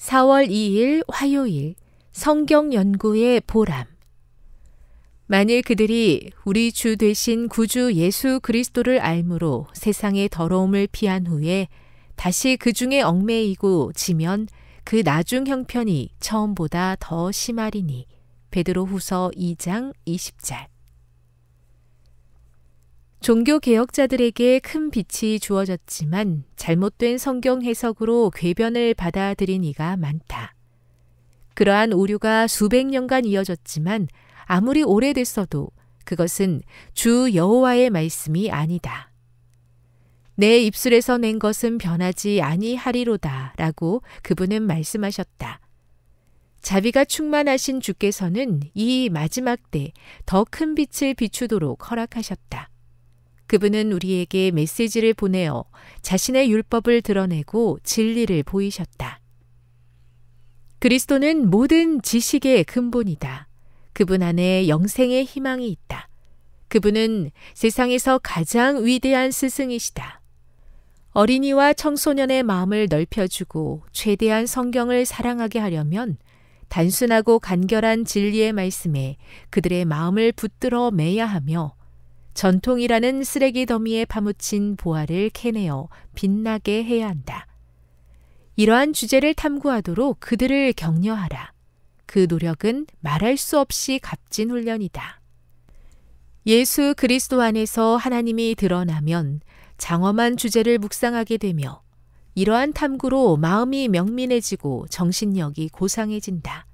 4월 2일 화요일 성경 연구의 보람 만일 그들이 우리 주 되신 구주 예수 그리스도를 알므로 세상의 더러움을 피한 후에 다시 그 중에 얽매이고 지면 그 나중 형편이 처음보다 더 심하리니 베드로 후서 2장 20절 종교개혁자들에게 큰 빛이 주어졌지만 잘못된 성경 해석으로 궤변을 받아들인 이가 많다. 그러한 오류가 수백 년간 이어졌지만 아무리 오래됐어도 그것은 주 여호와의 말씀이 아니다. 내 입술에서 낸 것은 변하지 아니하리로다 라고 그분은 말씀하셨다. 자비가 충만하신 주께서는 이 마지막 때 더 큰 빛을 비추도록 허락하셨다. 그분은 우리에게 메시지를 보내어 자신의 율법을 드러내고 진리를 보이셨다. 그리스도는 모든 지식의 근본이다. 그분 안에 영생의 희망이 있다. 그분은 세상에서 가장 위대한 스승이시다. 어린이와 청소년의 마음을 넓혀주고 최대한 성경을 사랑하게 하려면 단순하고 간결한 진리의 말씀에 그들의 마음을 붙들어 매야 하며 전통이라는 쓰레기 더미에 파묻힌 보아를 캐내어 빛나게 해야 한다. 이러한 주제를 탐구하도록 그들을 격려하라. 그 노력은 말할 수 없이 값진 훈련이다. 예수 그리스도 안에서 하나님이 드러나면 장엄한 주제를 묵상하게 되며 이러한 탐구로 마음이 명민해지고 정신력이 고상해진다.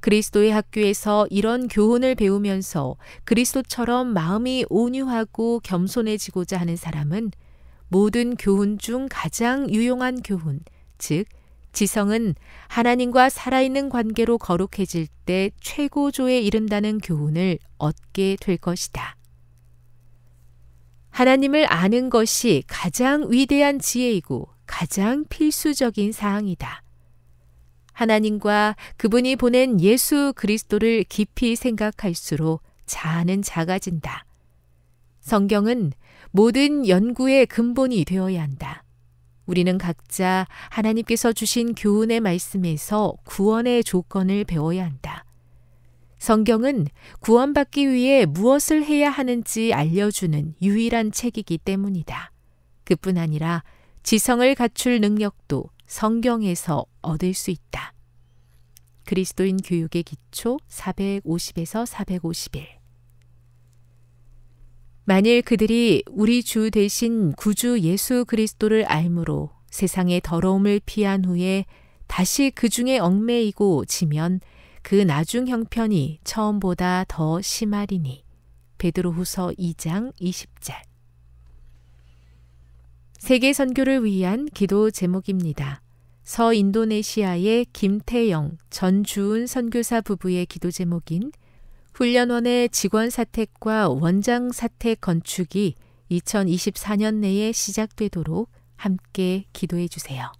그리스도의 학교에서 이런 교훈을 배우면서 그리스도처럼 마음이 온유하고 겸손해지고자 하는 사람은 모든 교훈 중 가장 유용한 교훈, 즉, 지성은 하나님과 살아있는 관계로 거룩해질 때 최고조에 이른다는 교훈을 얻게 될 것이다. 하나님을 아는 것이 가장 위대한 지혜이고 가장 필수적인 사항이다. 하나님과 그분이 보낸 예수 그리스도를 깊이 생각할수록 자아는 작아진다. 성경은 모든 연구의 근본이 되어야 한다. 우리는 각자 하나님께서 주신 교훈의 말씀에서 구원의 조건을 배워야 한다. 성경은 구원받기 위해 무엇을 해야 하는지 알려주는 유일한 책이기 때문이다. 그뿐 아니라 지성을 갖출 능력도 성경에서 얻을 수 있다. 그리스도인 교육의 기초 450에서 451 만일 그들이 우리 주 대신 구주 예수 그리스도를 알므로 세상의 더러움을 피한 후에 다시 그 중에 얽매이고 지면 그 나중 형편이 처음보다 더 심하리니. 베드로후서 2장 20절 세계 선교를 위한 기도 제목입니다. 서인도네시아의 김태영, 전주은 선교사 부부의 기도 제목인 훈련원의 직원 사택과 원장 사택 건축이 2024년 내에 시작되도록 함께 기도해 주세요.